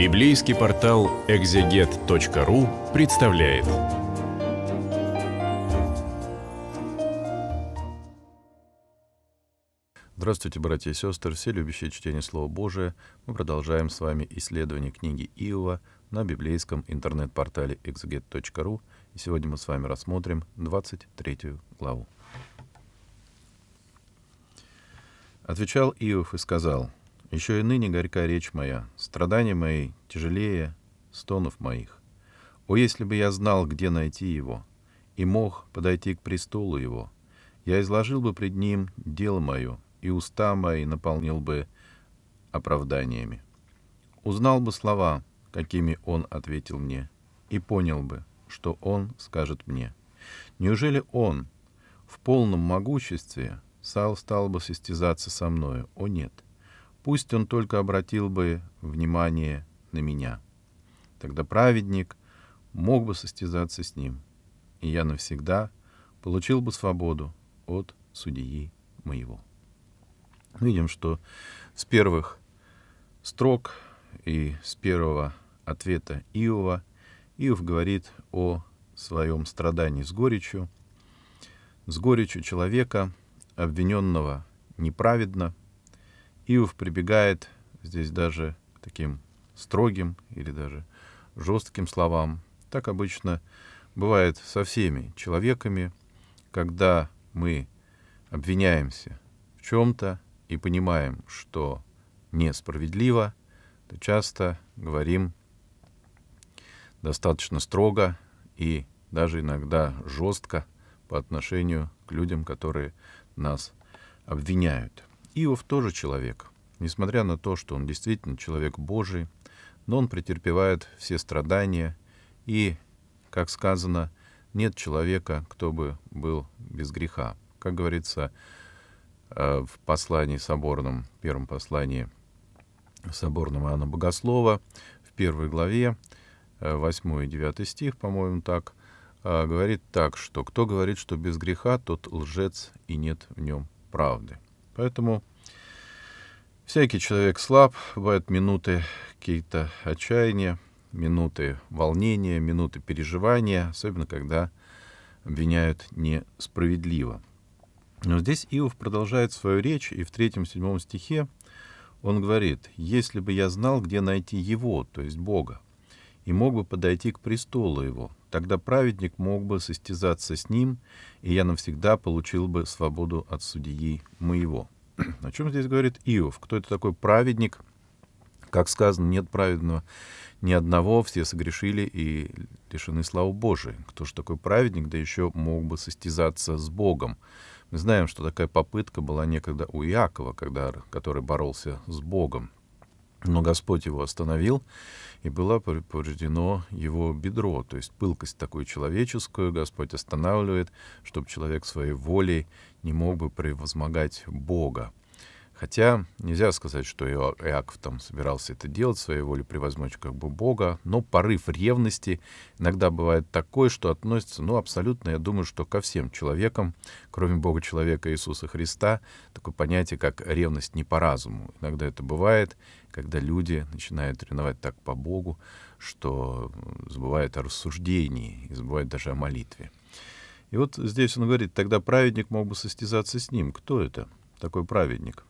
Библейский портал экзегет.ру представляет. Здравствуйте, братья и сестры, все любящие чтение Слова Божия. Мы продолжаем с вами исследование книги Иова на библейском интернет-портале экзегет.ру. И сегодня мы с вами рассмотрим 23 главу. Отвечал Иов и сказал — еще и ныне горька речь моя, страдания мои тяжелее стонов моих. О, если бы я знал, где найти его, и мог подойти к престолу его, я изложил бы пред ним дело мое, и уста мои наполнил бы оправданиями. Узнал бы слова, какими он ответил мне, и понял бы, что он скажет мне. Неужели он в полном могуществе стал, стал бы состязаться со мною? О нет! — Пусть он только обратил бы внимание на меня. Тогда праведник мог бы состязаться с ним, и я навсегда получил бы свободу от судьи моего. Ну, видим, что с первых строк и с первого ответа Иова Иов говорит о своем страдании с горечью, с горечью человека, обвиненного неправедно, Иов прибегает здесь даже к таким строгим или даже жестким словам. Так обычно бывает со всеми человеками, когда мы обвиняемся в чем-то и понимаем, что несправедливо, то часто говорим достаточно строго и даже иногда жестко по отношению к людям, которые нас обвиняют. Иов тоже человек. Несмотря на то, что он действительно человек Божий, но он претерпевает все страдания, и, как сказано, нет человека, кто бы был без греха. Как говорится э, в послании соборном, первом послании соборном Иоанна Богослова, в первой главе, 8 э, и 9 стих, по-моему, так, э, говорит так, что «Кто говорит, что без греха, тот лжец, и нет в нем правды». Поэтому всякий человек слаб, бывают минуты какие-то отчаяния, минуты волнения, минуты переживания, особенно когда обвиняют несправедливо. Но здесь Иов продолжает свою речь, и в третьем-седьмом стихе он говорит, «Если бы я знал, где найти его, то есть Бога, и мог бы подойти к престолу его. Тогда праведник мог бы состязаться с ним, и я навсегда получил бы свободу от судьи моего». О чем здесь говорит Иов? Кто это такой праведник? Как сказано, нет праведного ни одного, все согрешили и лишены славы Божией. Кто же такой праведник, да еще мог бы состязаться с Богом? Мы знаем, что такая попытка была некогда у Иакова, когда, который боролся с Богом но Господь его остановил, и было повреждено его бедро, то есть пылкость такую человеческую Господь останавливает, чтобы человек своей волей не мог бы превозмогать Бога. Хотя нельзя сказать, что Иаков там собирался это делать, своей воле превозмочь как бы Бога, но порыв ревности иногда бывает такой, что относится, ну, абсолютно, я думаю, что ко всем человекам, кроме Бога человека Иисуса Христа, такое понятие, как ревность не по разуму. Иногда это бывает, когда люди начинают ревновать так по Богу, что забывают о рассуждении и забывают даже о молитве. И вот здесь он говорит, тогда праведник мог бы состязаться с ним. Кто это? Такой праведник.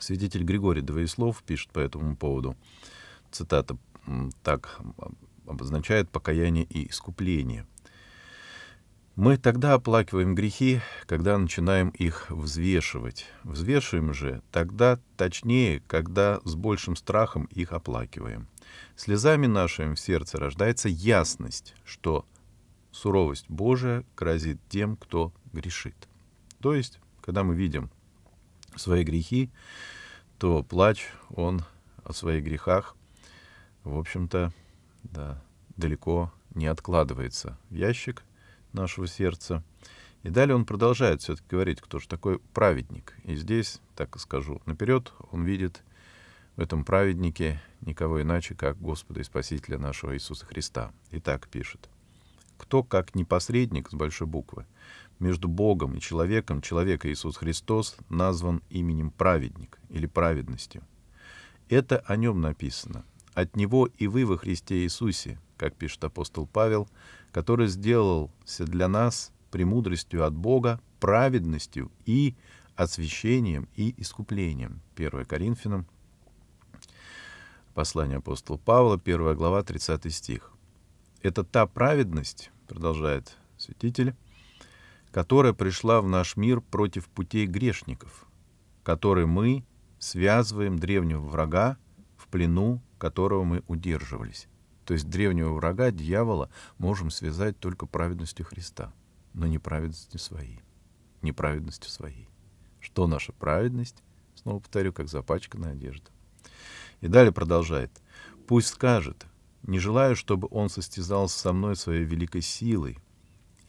Святитель Григорий Двоеслов пишет по этому поводу, цитата, так обозначает покаяние и искупление. Мы тогда оплакиваем грехи, когда начинаем их взвешивать. Взвешиваем же тогда точнее, когда с большим страхом их оплакиваем. Слезами нашим в сердце рождается ясность, что суровость Божия грозит тем, кто грешит. То есть, когда мы видим свои грехи, то плач он о своих грехах, в общем-то, да, далеко не откладывается в ящик нашего сердца. И далее он продолжает все-таки говорить, кто же такой праведник. И здесь, так скажу, наперед он видит в этом праведнике никого иначе, как Господа и Спасителя нашего Иисуса Христа. И так пишет. Кто, как не посредник с большой буквы, между Богом и человеком, человек Иисус Христос назван именем праведник или праведностью. Это о нем написано. От него и вы во Христе Иисусе, как пишет апостол Павел, который сделался для нас премудростью от Бога, праведностью и освящением и искуплением. 1 Коринфянам, послание апостола Павла, 1 глава, 30 стих. Это та праведность, продолжает святитель, которая пришла в наш мир против путей грешников, которые мы связываем древнего врага, в плену которого мы удерживались. То есть древнего врага, дьявола, можем связать только праведностью Христа, но не праведностью своей. Не праведностью своей. Что наша праведность? Снова повторю, как запачканная одежда. И далее продолжает. «Пусть скажет, не желаю, чтобы он состязался со мной своей великой силой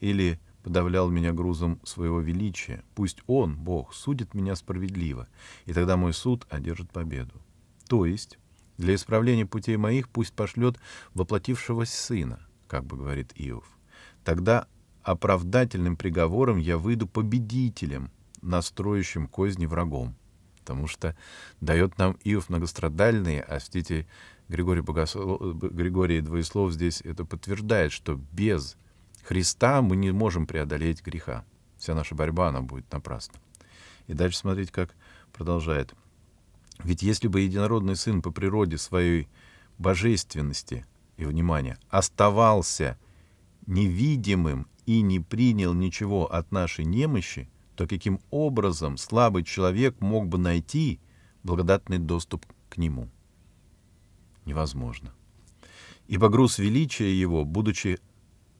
или подавлял меня грузом своего величия. Пусть он, Бог, судит меня справедливо, и тогда мой суд одержит победу. То есть, для исправления путей моих пусть пошлет воплотившегося сына, как бы говорит Иов. Тогда оправдательным приговором я выйду победителем, настроящим козни врагом потому что дает нам Иов многострадальный, а святитель Григорий, Богослов, э, Григорий Двоеслов здесь это подтверждает, что без Христа мы не можем преодолеть греха. Вся наша борьба, она будет напрасна. И дальше смотрите, как продолжает. Ведь если бы единородный сын по природе своей божественности и внимания оставался невидимым и не принял ничего от нашей немощи, то каким образом слабый человек мог бы найти благодатный доступ к нему? Невозможно. Ибо груз величия его, будучи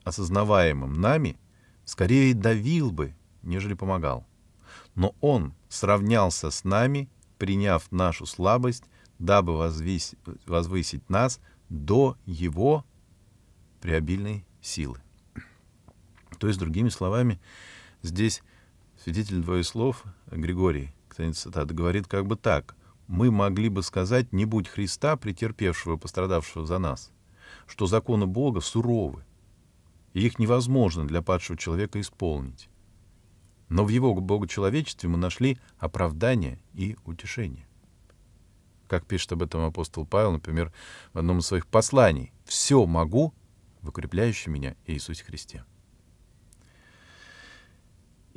осознаваемым нами, скорее давил бы, нежели помогал. Но он сравнялся с нами, приняв нашу слабость, дабы возвысить, возвысить нас до его преобильной силы. То есть, другими словами, здесь Свидетель двоих слов Григорий, кстати, цитата, говорит как бы так. «Мы могли бы сказать, не будь Христа, претерпевшего, пострадавшего за нас, что законы Бога суровы, и их невозможно для падшего человека исполнить. Но в его богочеловечестве мы нашли оправдание и утешение. Как пишет об этом апостол Павел, например, в одном из своих посланий, «Все могу в меня Иисусе Христе».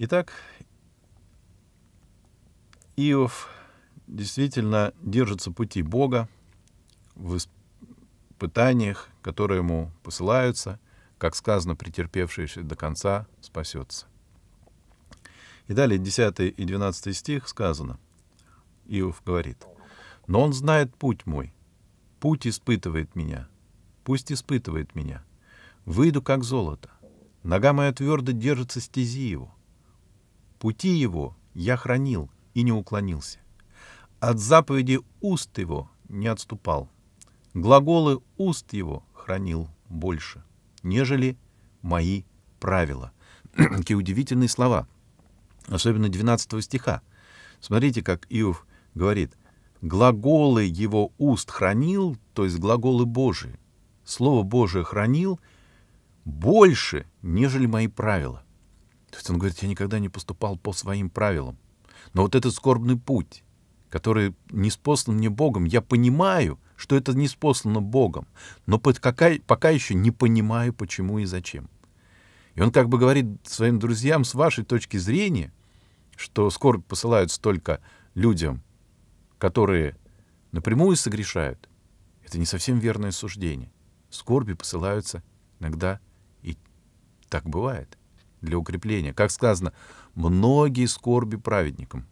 Итак, Иов действительно держится пути Бога в испытаниях, которые ему посылаются, как сказано, претерпевшийся до конца спасется. И далее 10 и 12 стих сказано. Иов говорит, «Но он знает путь мой, путь испытывает меня, пусть испытывает меня. Выйду, как золото. Нога моя твердо держится стези его. Пути его я хранил и не уклонился. От заповеди уст его не отступал. Глаголы уст его хранил больше, нежели мои правила. Какие удивительные слова, особенно 12 стиха. Смотрите, как Иов говорит, глаголы его уст хранил, то есть глаголы Божии. Слово Божие хранил больше, нежели мои правила. То есть он говорит, я никогда не поступал по своим правилам. Но вот этот скорбный путь, который не спослан мне Богом, я понимаю, что это не спослано Богом, но под пока, пока еще не понимаю, почему и зачем. И он как бы говорит своим друзьям с вашей точки зрения, что скорбь посылаются только людям, которые напрямую согрешают, это не совсем верное суждение. Скорби посылаются иногда, и так бывает, для укрепления. Как сказано, многие скорби праведникам.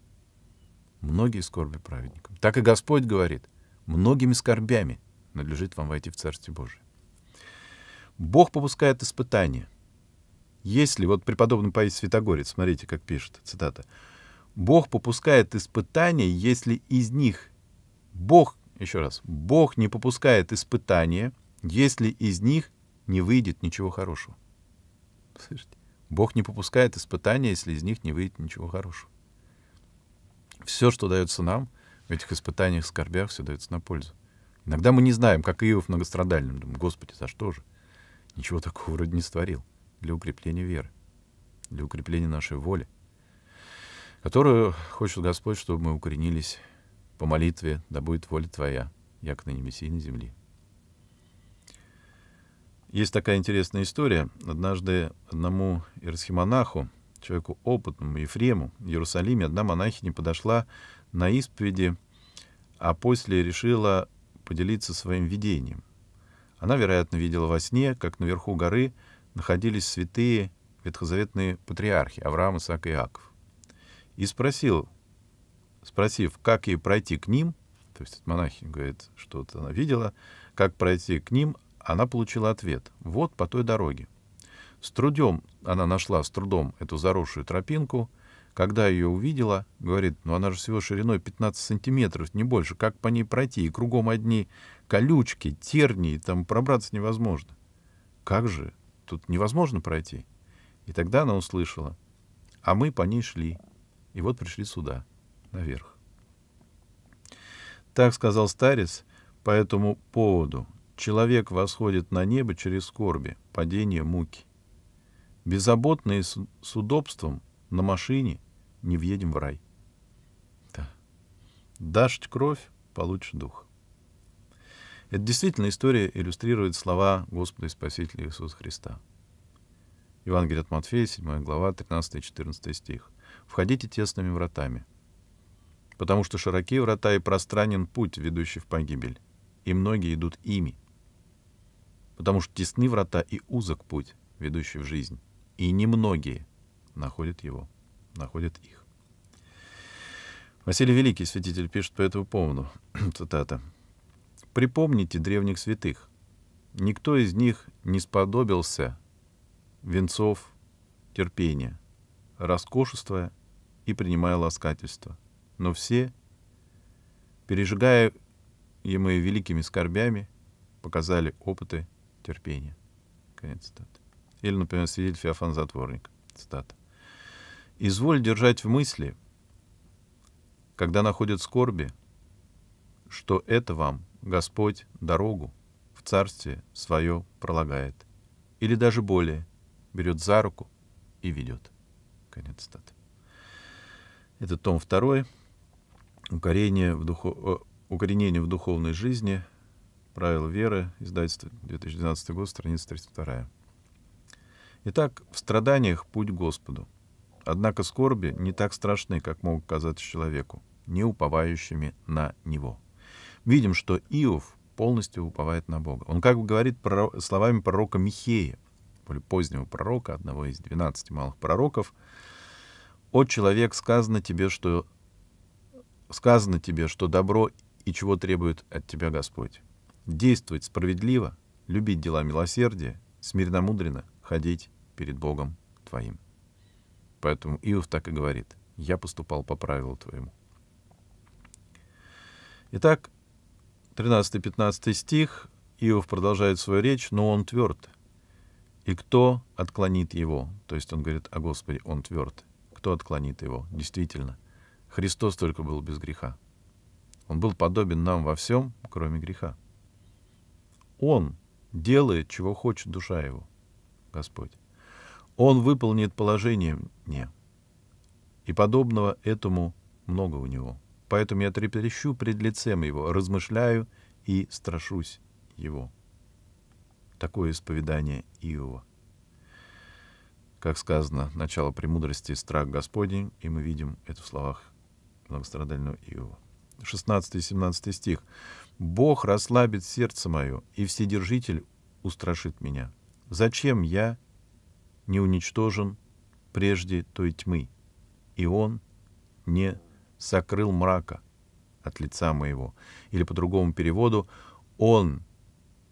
Многие скорби праведникам. Так и Господь говорит, многими скорбями надлежит вам войти в Царствие Божие. Бог попускает испытания. Если, вот преподобный Паис Святогорец, смотрите, как пишет, цитата, «Бог попускает испытания, если из них Бог, еще раз, Бог не попускает испытания, если из них не выйдет ничего хорошего». Слышите? Бог не попускает испытания, если из них не выйдет ничего хорошего. Все, что дается нам, в этих испытаниях, скорбях, все дается на пользу. Иногда мы не знаем, как Иов многострадальным. Думаем, Господи, за что же? Ничего такого вроде не створил. Для укрепления веры, для укрепления нашей воли, которую хочет Господь, чтобы мы укоренились по молитве «Да будет воля Твоя, як на Мессии на земле». Есть такая интересная история. Однажды одному ирсхимонаху, человеку опытному, Ефрему, в Иерусалиме, одна монахиня подошла на исповеди, а после решила поделиться своим видением. Она, вероятно, видела во сне, как наверху горы находились святые ветхозаветные патриархи Авраам, Исаак и Иаков. И спросил, спросив, как ей пройти к ним, то есть монахи говорит, что-то она видела, как пройти к ним, она получила ответ — вот по той дороге. С трудом она нашла с трудом эту заросшую тропинку. Когда ее увидела, говорит, ну она же всего шириной 15 сантиметров, не больше, как по ней пройти? И кругом одни колючки, тернии, там пробраться невозможно. Как же? Тут невозможно пройти. И тогда она услышала. А мы по ней шли. И вот пришли сюда, наверх. Так сказал старец по этому поводу, Человек восходит на небо через скорби, падение муки. Беззаботные с, с удобством на машине не въедем в рай. Да. Дашь кровь, получишь дух. Эта действительно история иллюстрирует слова Господа и Спасителя Иисуса Христа. Евангелие от Матфея, 7 глава, 13-14 стих. «Входите тесными вратами, потому что широки врата и пространен путь, ведущий в погибель, и многие идут ими, потому что тесны врата и узок путь, ведущий в жизнь, и немногие находят его, находят их. Василий Великий, святитель, пишет по этому поводу, цитата, «Припомните древних святых. Никто из них не сподобился венцов терпения, роскошества и принимая ласкательство. Но все, пережигая ему великими скорбями, показали опыты терпение. Конец цитаты. Или, например, свидетель Феофан Затворник. Цитата. «Изволь держать в мысли, когда находят скорби, что это вам Господь дорогу в царстве свое пролагает, или даже более, берет за руку и ведет». Конец цитаты. Это том второй, Укорение в, духов... Э, укоренение в духовной жизни – Правила веры, издательство 2012 год, страница 32. Итак, в страданиях путь Господу. Однако скорби не так страшны, как могут казаться человеку, не уповающими на Него. Видим, что Иов полностью уповает на Бога. Он как бы говорит словами пророка Михея, более позднего пророка, одного из 12 малых пророков, «О человек, сказано тебе, что сказано тебе, что добро и чего требует от тебя Господь действовать справедливо, любить дела милосердия, смиренно-мудренно ходить перед Богом твоим. Поэтому Иов так и говорит, я поступал по правилу твоему. Итак, 13-15 стих, Иов продолжает свою речь, но он тверд. И кто отклонит его? То есть он говорит о «А, Господе, он тверд. Кто отклонит его? Действительно, Христос только был без греха. Он был подобен нам во всем, кроме греха. Он делает, чего хочет душа его, Господь. Он выполнит положение мне. И подобного этому много у него. Поэтому я трепещу пред лицем его, размышляю и страшусь его. Такое исповедание Иова. Как сказано, начало премудрости — страх Господень, и мы видим это в словах многострадального Иова. 16-17 стих. «Бог расслабит сердце мое, и Вседержитель устрашит меня. Зачем я не уничтожен прежде той тьмы? И он не сокрыл мрака от лица моего». Или по другому переводу «Он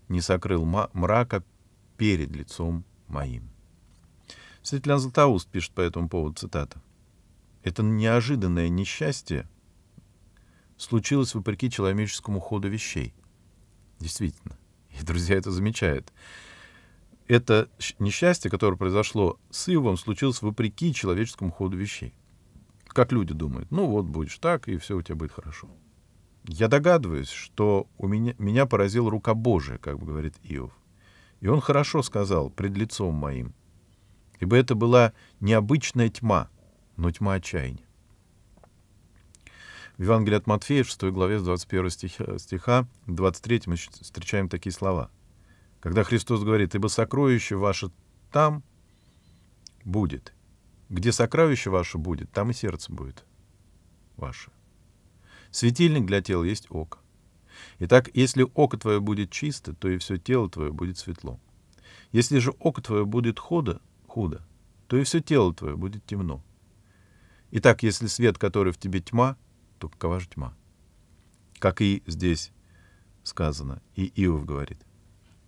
не сокрыл мрака перед лицом моим». Светлан Златоуст пишет по этому поводу цитата. «Это неожиданное несчастье — случилось вопреки человеческому ходу вещей. Действительно. И друзья это замечают. Это несчастье, которое произошло с Иовом, случилось вопреки человеческому ходу вещей. Как люди думают, ну вот будешь так, и все у тебя будет хорошо. Я догадываюсь, что у меня, меня поразила рука Божия, как бы говорит Иов. И он хорошо сказал пред лицом моим, ибо это была необычная тьма, но тьма отчаяния. В Евангелии от Матфея, 6 главе, с 21 стиха, стиха 23 мы встречаем такие слова. Когда Христос говорит, «Ибо сокровище ваше там будет». Где сокровище ваше будет, там и сердце будет ваше. Светильник для тела есть око. Итак, если око твое будет чисто, то и все тело твое будет светло. Если же око твое будет худо, худо, то и все тело твое будет темно. Итак, если свет, который в тебе тьма, то какова же тьма? Как и здесь сказано, и Иов говорит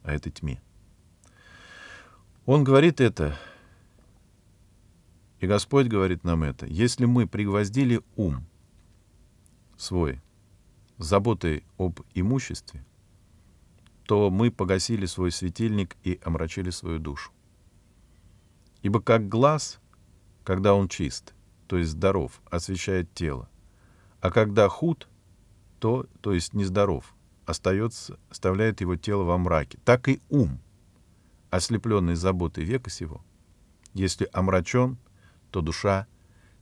о этой тьме. Он говорит это, и Господь говорит нам это. Если мы пригвоздили ум свой заботой об имуществе, то мы погасили свой светильник и омрачили свою душу. Ибо как глаз, когда он чист, то есть здоров, освещает тело, а когда худ, то, то есть нездоров, остается, оставляет его тело во мраке. Так и ум, ослепленный заботой века сего, если омрачен, то душа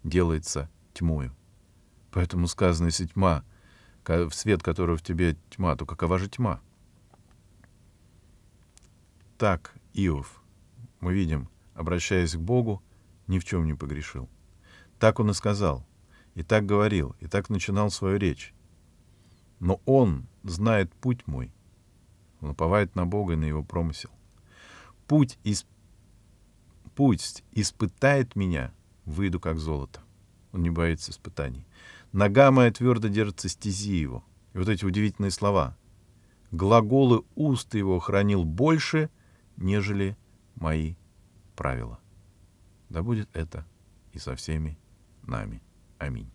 делается тьмою. Поэтому сказано, если тьма, в свет которого в тебе тьма, то какова же тьма? Так Иов, мы видим, обращаясь к Богу, ни в чем не погрешил. Так он и сказал — и так говорил, и так начинал свою речь. Но он знает путь мой. Он уповает на Бога и на его промысел. Путь из... Пусть испытает меня, выйду как золото. Он не боится испытаний. Нога моя твердо держится стези его. И вот эти удивительные слова. Глаголы уст его хранил больше, нежели мои правила. Да будет это и со всеми нами. Amen.